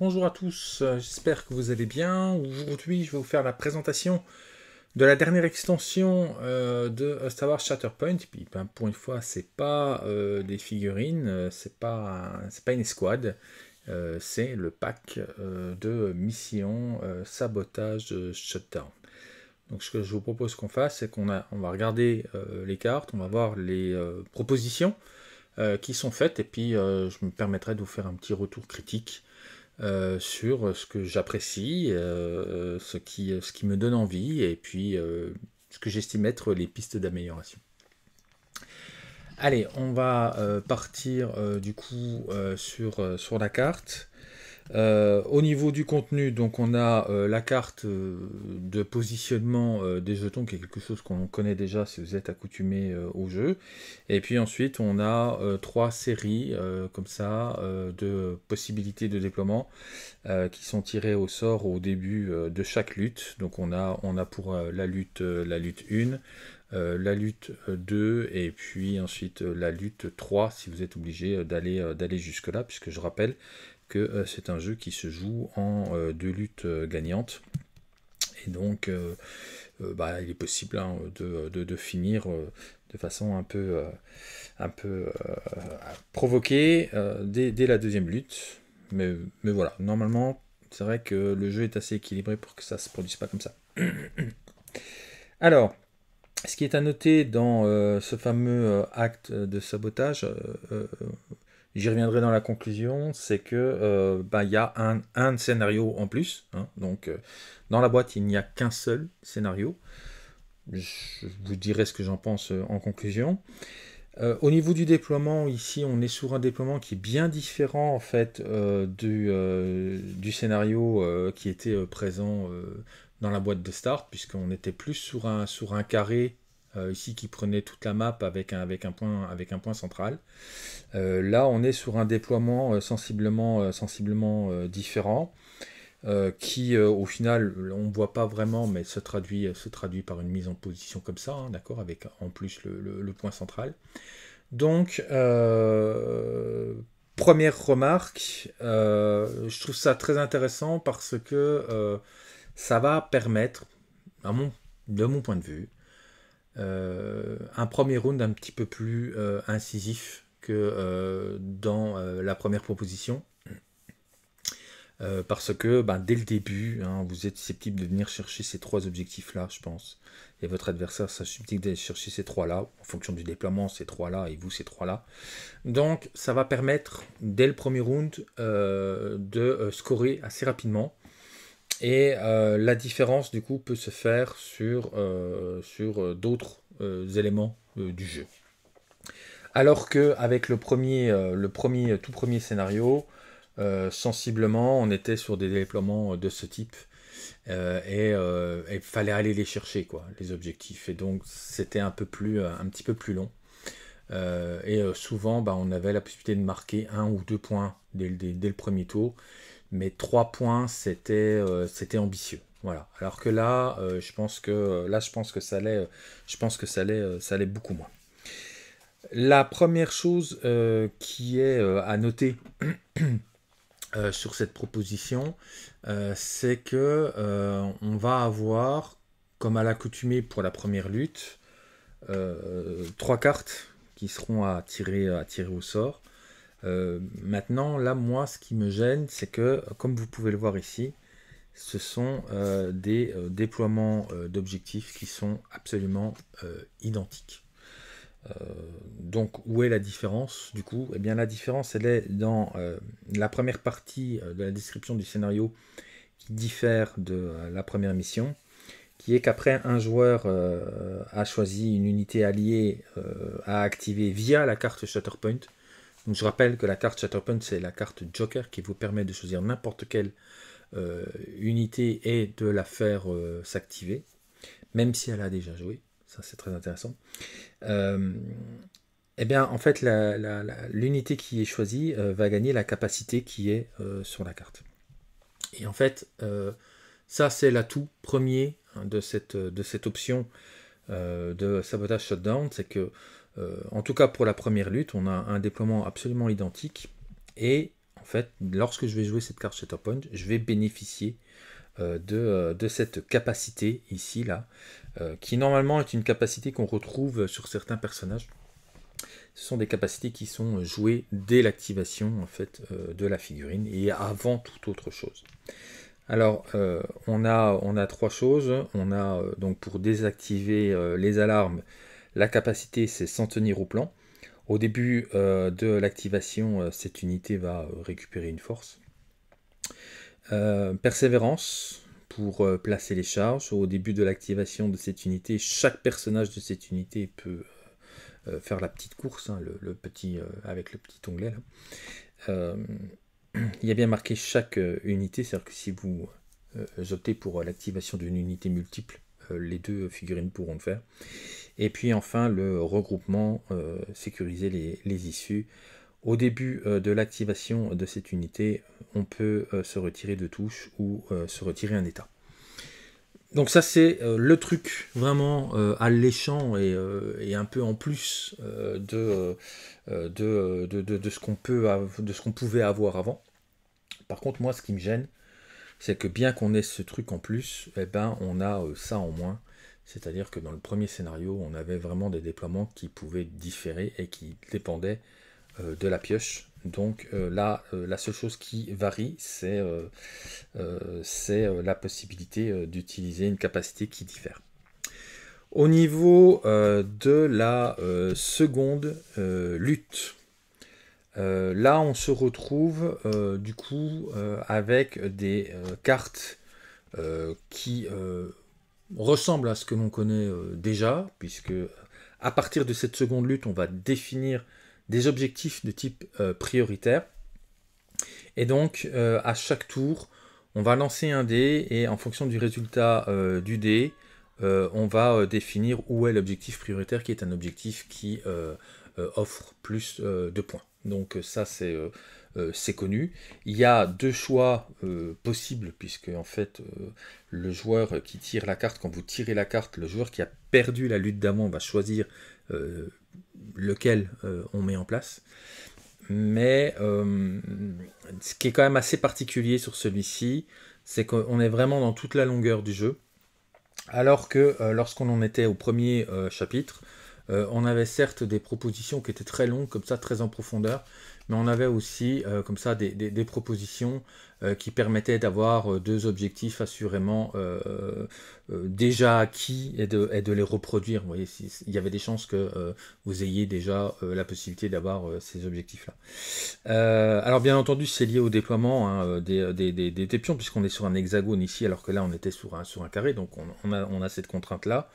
Bonjour à tous, euh, j'espère que vous allez bien. Aujourd'hui, je vais vous faire la présentation de la dernière extension euh, de Star Wars Shatterpoint. puis, ben, pour une fois, c'est pas euh, des figurines, c'est pas pas une escouade, c'est le pack de mission sabotage shutdown. Donc, ce que je vous propose qu'on fasse, c'est qu'on a, on va regarder les cartes, on va voir les propositions qui sont faites, et puis je me permettrai de vous faire un petit retour critique euh, sur ce que j'apprécie, euh, euh, ce, qui, me donne envie, et puis ce que j'estime être les pistes d'amélioration. Allez, on va partir du coup sur la carte. Euh, au niveau du contenu, donc on a euh, la carte euh, de positionnement des jetons, qui est quelque chose qu'on connaît déjà si vous êtes accoutumé au jeu. Et puis ensuite, on a trois séries comme ça de possibilités de déploiement qui sont tirées au sort au début de chaque lutte. Donc on a, on a pour la lutte la lutte 1, la lutte 2 et puis ensuite la lutte 3 si vous êtes obligé d'aller jusque là puisque je rappelle euh, c'est un jeu qui se joue en euh, deux luttes euh, gagnantes. Et donc, bah, il est possible hein, de, finir de façon un peu, un peu provoquée dès, la deuxième lutte. Mais, mais voilà, normalement, c'est vrai que le jeu est assez équilibré pour que ça se produise pas comme ça. Alors, ce qui est à noter dans ce fameux acte de sabotage, j'y reviendrai dans la conclusion, c'est que euh, ben, y a un, un, scénario en plus. Hein. donc euh, dans la boîte, il n'y a qu'un seul scénario. Je vous dirai ce que j'en pense euh, en conclusion. Euh, au niveau du déploiement, ici, on est sur un déploiement qui est bien différent en fait du, du, scénario qui était présent dans la boîte de start, puisqu'on était plus sur un, sur un carré euh, ici qui prenait toute la map avec un, point, central. Euh, là, on est sur un déploiement euh, sensiblement, différent. qui au final on ne voit pas vraiment mais se traduit, par une mise en position comme ça, hein, d'accord, avec en plus le, point central. Donc première remarque, je trouve ça très intéressant parce que ça va permettre, de mon point de vue, euh, un premier round un petit peu plus euh, incisif que euh, dans la première proposition. parce que ben, dès le début, hein, vous êtes susceptible de venir chercher ces trois objectifs-là, je pense. Et votre adversaire sera susceptible d'aller chercher ces trois-là, en fonction du déploiement, ces trois-là, et vous, ces trois-là. Donc, ça va permettre, dès le premier round, de scorer assez rapidement. Et euh, la différence, du coup, peut se faire sur, euh, euh, d'autres éléments du jeu. Alors qu'avec le, premier, tout premier scénario, sensiblement, on était sur des déploiements de ce type. et il fallait aller les chercher, les objectifs. Et donc, c'était un, un petit peu plus long. et souvent, bah, on avait la possibilité de marquer un ou deux points dès, dès le premier tour mais 3 points, euh, c'était ambitieux. Voilà. Alors que là, euh, je pense que là, je pense que ça allait, je pense que ça euh, ça allait beaucoup moins. La première chose qui est à noter sur cette proposition, c'est que on va avoir, comme à l'accoutumée pour la première lutte, trois cartes qui seront à tirer, à tirer au sort. Euh, maintenant, là, moi, ce qui me gêne, c'est que, comme vous pouvez le voir ici, ce sont euh, des euh, déploiements d'objectifs qui sont absolument identiques. donc, où est la différence du coup Eh bien, la différence, elle est dans la première partie de la description du scénario qui diffère de la première mission, qui est qu'après un joueur a choisi une unité alliée à activer via la carte Shutterpoint, je rappelle que la carte Shatterpoint, c'est la carte Joker qui vous permet de choisir n'importe quelle euh, unité et de la faire euh, s'activer, même si elle a déjà joué. Ça, c'est très intéressant. Et euh, eh bien, en fait, l'unité qui est choisie va gagner la capacité qui est sur la carte. Et en fait, ça, c'est l'atout premier hein, de cette, de cette option de sabotage shutdown, c'est que euh, en tout cas pour la première lutte, on a un déploiement absolument identique. Et en fait, lorsque je vais jouer cette carte shutterpoint je vais bénéficier euh, euh, de, cette capacité ici, là, qui normalement est une capacité qu'on retrouve sur certains personnages. Ce sont des capacités qui sont jouées dès l'activation en fait, de la figurine et avant toute autre chose. Alors, on a trois choses. On a donc pour désactiver les alarmes, la capacité, c'est s'en tenir au plan. Au début euh, de l'activation, euh, cette unité va euh, récupérer une force. persévérance pour placer les charges. Au début de l'activation de cette unité, chaque personnage de cette unité peut faire la petite course, hein, le, petit, avec le petit onglet. il y a bien marqué chaque unité, c'est-à-dire que si vous optez pour l'activation d'une unité multiple, euh, les deux figurines pourront le faire. Et puis enfin le regroupement, euh, sécuriser les, issues. Au début euh, de l'activation de cette unité, on peut se retirer de touche ou se retirer un état. Donc ça c'est le truc vraiment alléchant et, et, un peu en plus de, de, de, de ce qu'on pouvait avoir avant. Par contre moi ce qui me gêne, c'est que bien qu'on ait ce truc en plus, eh ben, on a euh, ça en moins. C'est-à-dire que dans le premier scénario, on avait vraiment des déploiements qui pouvaient différer et qui dépendaient euh, de la pioche. Donc euh, là, la seule chose qui varie, c'est la possibilité d'utiliser une capacité qui diffère. Au niveau de la seconde lutte, euh, là, on se retrouve euh, du coup euh, avec des cartes qui ressemblent à ce que l'on connaît déjà, puisque à partir de cette seconde lutte, on va définir des objectifs de type prioritaire. Et donc, à chaque tour, on va lancer un dé et en fonction du résultat du dé, on va définir où est l'objectif prioritaire, qui est un objectif qui offre plus de points. Donc euh, ça, euh, euh, c'est connu. Il y a deux choix possibles, puisque en fait, le joueur qui tire la carte, quand vous tirez la carte, le joueur qui a perdu la lutte d'avant va choisir lequel on met en place. Mais ce qui est quand même assez particulier sur celui-ci, c'est qu'on est vraiment dans toute la longueur du jeu. Alors que lorsqu'on en était au premier chapitre, euh, on avait certes des propositions qui étaient très longues, comme ça, très en profondeur, mais on avait aussi euh, comme ça des, propositions euh, qui permettaient d'avoir deux objectifs assurément déjà acquis et de, les reproduire. il y avait des chances que vous ayez déjà la possibilité d'avoir ces objectifs-là. alors bien entendu, c'est lié au déploiement hein, des, des, puisqu'on est sur un hexagone ici, alors que là on était sur un, carré, donc on, a, on a cette contrainte-là.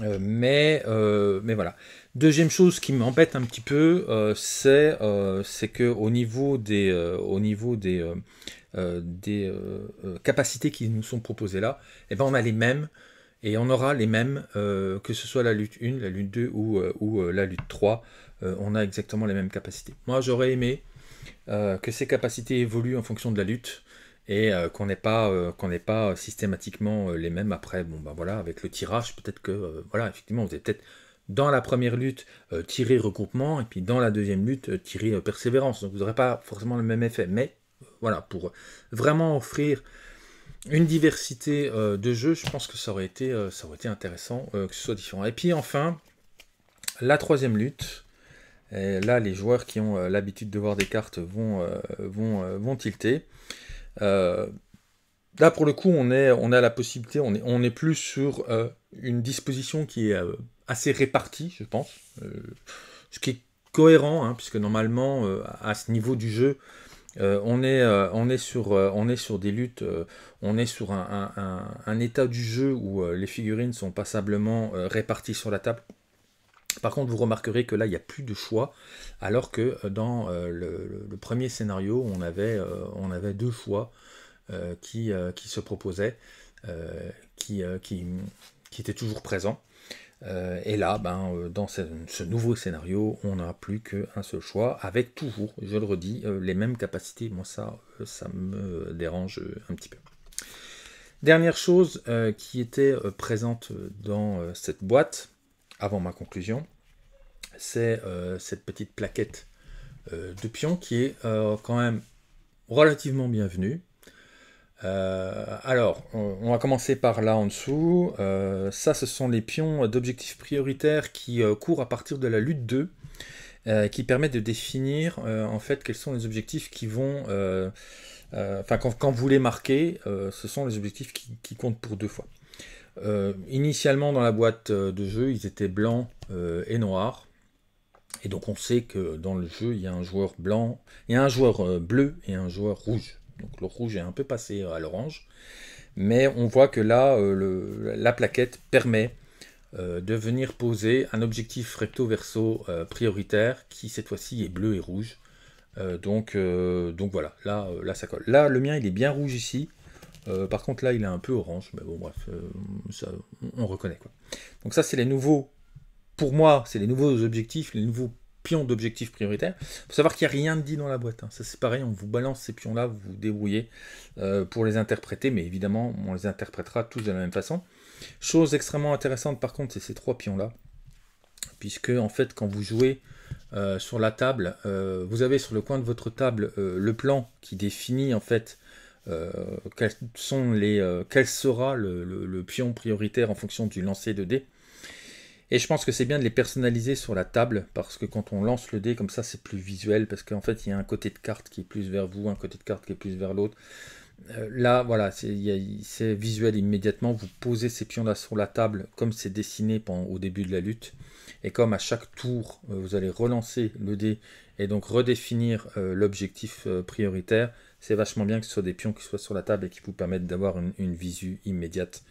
Euh, mais, euh, mais voilà. Deuxième chose qui m'embête un petit peu, euh, c'est c'est que au niveau des, au niveau des, des capacités qui nous sont proposées là, eh ben on a les mêmes et on aura les mêmes, que ce soit la lutte 1, la lutte 2 ou, ou la lutte 3, on a exactement les mêmes capacités. Moi j'aurais aimé que ces capacités évoluent en fonction de la lutte et euh, qu'on n'est pas, euh, pas systématiquement euh, les mêmes après. Bon, ben voilà, avec le tirage, peut-être que, voilà, effectivement, vous êtes peut-être dans la première lutte tiré regroupement, et puis dans la deuxième lutte tiré persévérance. Donc vous n'aurez pas forcément le même effet. Mais voilà, pour vraiment offrir une diversité de jeux, je pense que ça aurait été, ça aurait été intéressant que ce soit différent. Et puis enfin, la troisième lutte. là, les joueurs qui ont l'habitude de voir des cartes vont, vont, vont tilter. Euh, là, pour le coup, on, est, on a la possibilité, on est, plus sur euh, une disposition qui est euh, assez répartie, je pense, ce qui est cohérent, hein, puisque normalement, à ce niveau du jeu, on, est, sur, on est sur des luttes, on est sur un, état du jeu où les figurines sont passablement réparties sur la table. Par contre, vous remarquerez que là, il n'y a plus de choix, alors que euh, dans euh, le, premier scénario, on avait, euh, deux choix qui, se proposaient, qui, étaient toujours présents. et là, ben, dans ce, nouveau scénario, on n'a plus qu'un seul choix, avec toujours, je le redis, les mêmes capacités. Moi, ça, ça me dérange un petit peu. Dernière chose qui était présente dans cette boîte, avant ma conclusion, c'est euh, cette petite plaquette euh, de pions qui est euh, quand même relativement bienvenue. alors, on, va commencer par là en dessous. ça, ce sont les pions d'objectifs prioritaires qui courent à partir de la lutte 2, qui permettent de définir en fait quels sont les objectifs qui vont... Enfin, quand, vous les marquez, ce sont les objectifs qui comptent pour deux fois. Euh, initialement, dans la boîte euh, de jeu, ils étaient blancs euh, et noirs. Et donc, on sait que dans le jeu, il y a un joueur blanc, et un joueur bleu et un joueur rouge. Donc, le rouge est un peu passé à l'orange. Mais on voit que là, la plaquette permet de venir poser un objectif recto-verso prioritaire qui, cette fois-ci, est bleu et rouge. donc, voilà, là, là ça colle. Là, le mien, il est bien rouge ici. Euh, par contre, là, il est un peu orange, mais bon, bref, euh, on, reconnaît. Quoi. Donc, ça, c'est les nouveaux, pour moi, c'est les nouveaux objectifs, les nouveaux pions d'objectifs prioritaires. Il faut savoir qu'il n'y a rien de dit dans la boîte. Hein. Ça, c'est pareil, on vous balance ces pions-là, vous vous débrouillez euh, pour les interpréter, mais évidemment, on les interprétera tous de la même façon. Chose extrêmement intéressante, par contre, c'est ces trois pions-là, puisque, en fait, quand vous jouez, sur la table, vous avez sur le coin de votre table le plan qui définit en fait euh, quels sont les, euh, quel sera le, pion prioritaire en fonction du lancer de dés. Et je pense que c'est bien de les personnaliser sur la table, parce que quand on lance le dé, comme ça, c'est plus visuel, parce qu'en fait, il y a un côté de carte qui est plus vers vous, un côté de carte qui est plus vers l'autre. Euh, là, voilà, c'est visuel immédiatement. Vous posez ces pions-là sur la table, comme c'est dessiné au début de la lutte. Et comme à chaque tour, euh, vous allez relancer le dé et donc redéfinir euh, l'objectif prioritaire, c'est vachement bien que ce soit des pions qui soient sur la table et qui vous permettent d'avoir une, visu immédiate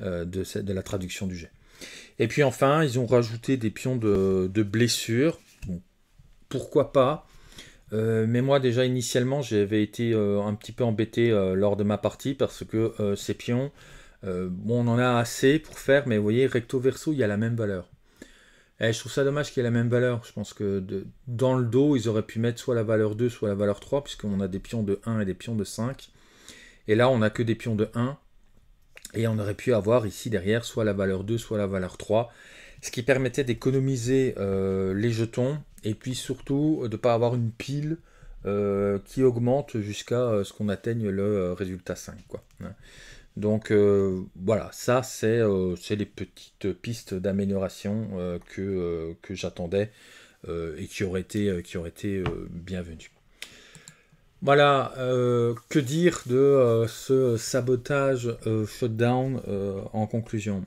de, la traduction du jet. Et puis enfin, ils ont rajouté des pions de, blessure. pourquoi pas euh, mais moi déjà initialement j'avais été euh, un petit peu embêté euh, lors de ma partie parce que ces pions, bon on en a assez pour faire, mais vous voyez recto verso il y a la même valeur. Et eh, je trouve ça dommage qu'il y ait la même valeur. Je pense que dans le dos ils auraient pu mettre soit la valeur 2 soit la valeur 3 puisqu'on a des pions de 1 et des pions de 5. Et là on n'a que des pions de 1 et on aurait pu avoir ici derrière soit la valeur 2 soit la valeur 3 ce qui permettait d'économiser euh, les jetons et puis surtout euh, de ne pas avoir une pile euh, qui augmente jusqu'à ce qu'on atteigne le résultat 5. Hein. Donc voilà, ça c'est les petites pistes d'amélioration que, j'attendais et qui auraient été bienvenues. Voilà, que dire de ce sabotage shutdown en conclusion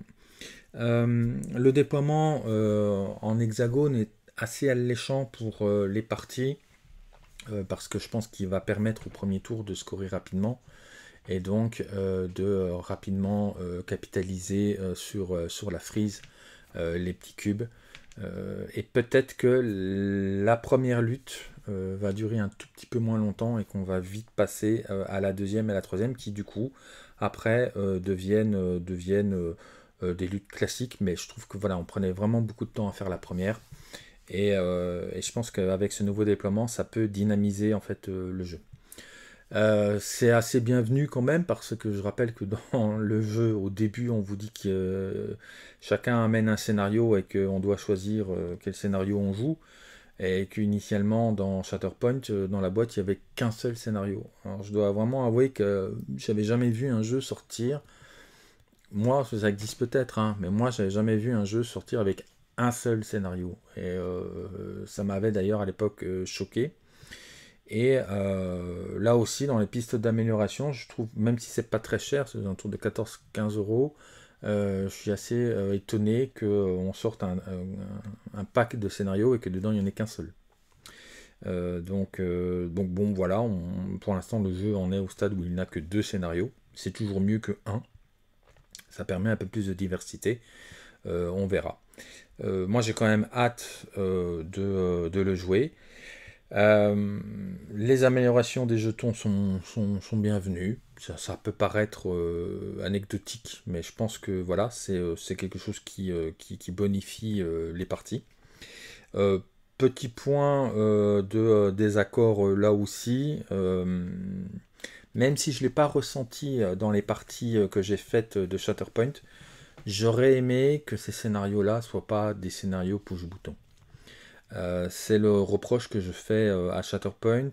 euh, le déploiement euh, en hexagone est assez alléchant pour euh, les parties parce que je pense qu'il va permettre au premier tour de scorer rapidement et donc de rapidement capitaliser sur, sur la frise les petits cubes. et peut-être que la première lutte va durer un tout petit peu moins longtemps et qu'on va vite passer à la deuxième et la troisième qui du coup après deviennent, deviennent euh, des luttes classiques, mais je trouve que voilà, on prenait vraiment beaucoup de temps à faire la première. Et, euh, je pense qu'avec ce nouveau déploiement, ça peut dynamiser en fait euh, le jeu. c'est assez bienvenu quand même parce que je rappelle que dans le jeu au début on vous dit que chacun amène un scénario et qu'on doit choisir quel scénario on joue et qu'initialement dans Shatterpoint, dans la boîte, il n'y avait qu'un seul scénario. Alors, je dois vraiment avouer que j'avais jamais vu un jeu sortir moi, ça existe peut-être, hein, mais moi, j'avais jamais vu un jeu sortir avec un seul scénario. Et euh, ça m'avait d'ailleurs à l'époque euh, choqué. Et euh, là aussi, dans les pistes d'amélioration, je trouve, même si c'est pas très cher, c'est autour de 14-15 euros, je suis assez étonné qu'on sorte un, un, pack de scénarios et que dedans, il n'y en ait qu'un seul. donc, donc bon voilà, pour l'instant le jeu en est au stade où il n'a que deux scénarios. C'est toujours mieux que un, ça permet un peu plus de diversité. Euh, on verra. Euh, moi, j'ai quand même hâte euh, de, le jouer. les améliorations des jetons sont, sont, sont bienvenues. Ça, peut paraître anecdotique, mais je pense que voilà, c'est quelque chose qui, qui, qui bonifie les parties. petit point de désaccord là aussi même si je ne l'ai pas ressenti euh, dans les parties euh, que j'ai faites euh, de Shutterpoint, j'aurais aimé que ces scénarios-là soient pas des scénarios push-bouton. c'est le reproche que je fais à Shutterpoint,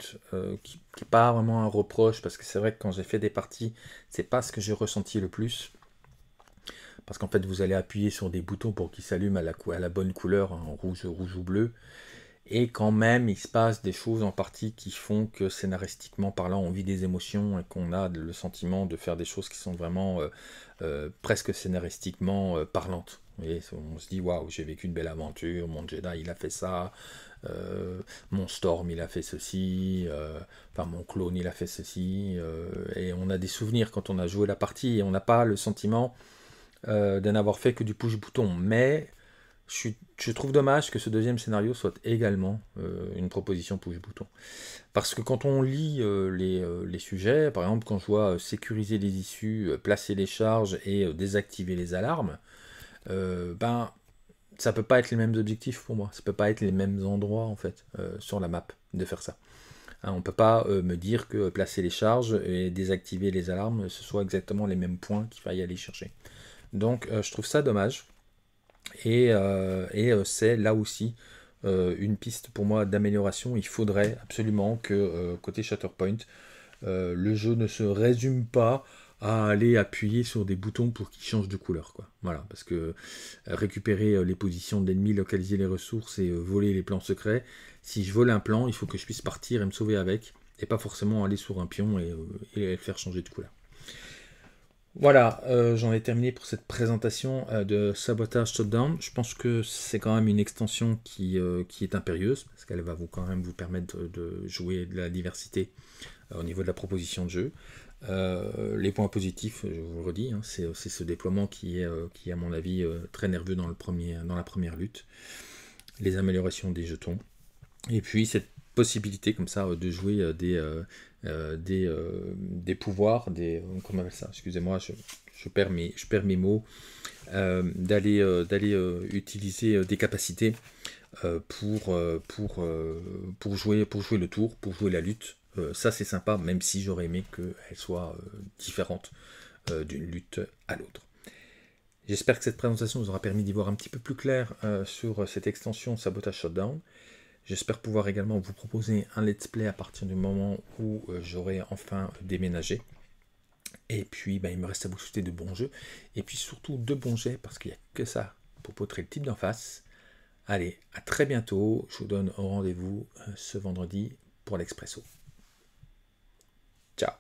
qui n'est pas vraiment un reproche, parce que c'est vrai que quand j'ai fait des parties, c'est pas ce que j'ai ressenti le plus. Parce qu'en fait, vous allez appuyer sur des boutons pour qu'ils s'allument à la, bonne couleur, en hein, rouge, rouge ou bleu. Et quand même, il se passe des choses en partie qui font que scénaristiquement parlant, on vit des émotions et qu'on a le sentiment de faire des choses qui sont vraiment euh, euh, presque scénaristiquement euh, parlantes. Et on se dit, waouh, j'ai vécu une belle aventure, mon Jedi il a fait ça, mon Storm il a fait ceci, enfin mon clone il a fait ceci. et on a des souvenirs quand on a joué la partie et on n'a pas le sentiment d'en avoir fait que du push-bouton. Mais je, trouve dommage que ce deuxième scénario soit également euh, une proposition push-bouton. Parce que quand on lit euh, euh, les, sujets, par exemple quand je vois sécuriser les issues, placer les charges et désactiver les alarmes, ben ça peut pas être les mêmes objectifs pour moi, ça peut pas être les mêmes endroits en fait sur la map de faire ça. On hein, on peut pas me dire que placer les charges et désactiver les alarmes, ce soit exactement les mêmes points qu'il y aller chercher. Donc je trouve ça dommage. Et, euh, euh, c'est là aussi euh, une piste pour moi d'amélioration. Il faudrait absolument que côté Shatterpoint, le jeu ne se résume pas à aller appuyer sur des boutons pour qu'ils changent de couleur. Quoi. Voilà, parce que récupérer les positions d'ennemis, localiser les ressources et voler les plans secrets, si je vole un plan, il faut que je puisse partir et me sauver avec, et pas forcément aller sur un pion et, et le faire changer de couleur. Voilà, euh, j'en ai terminé pour cette présentation euh, de Sabotage Shutdown. Je pense que c'est quand même une extension qui, euh, qui est impérieuse, parce qu'elle va vous, quand même vous permettre de jouer de la diversité au niveau de la proposition de jeu. les points positifs, je vous le redis, hein, c'est ce déploiement qui est, qui à mon avis très nerveux dans, le premier, dans la première lutte, les améliorations des jetons, et puis cette possibilité comme ça euh, de jouer euh, des, euh, des, pouvoirs, des, comment on appelle ça, excusez-moi, je, perds mes, je perds mes mots, d'aller d'aller utiliser des capacités pour, pour, pour, jouer, pour jouer le tour, pour jouer la lutte. ça c'est sympa, même si j'aurais aimé qu'elle soit différente d'une lutte à l'autre. J'espère que cette présentation vous aura permis d'y voir un petit peu plus clair sur cette extension Sabotage Shutdown. J'espère pouvoir également vous proposer un let's play à partir du moment où euh, j'aurai enfin euh, déménagé. Et puis, ben, il me reste à vous souhaiter de bons jeux. Et puis surtout de bons jets, parce qu'il n'y a que ça pour potrer le type d'en face. Allez, à très bientôt. Je vous donne rendez-vous euh, ce vendredi pour l'Expresso. Ciao.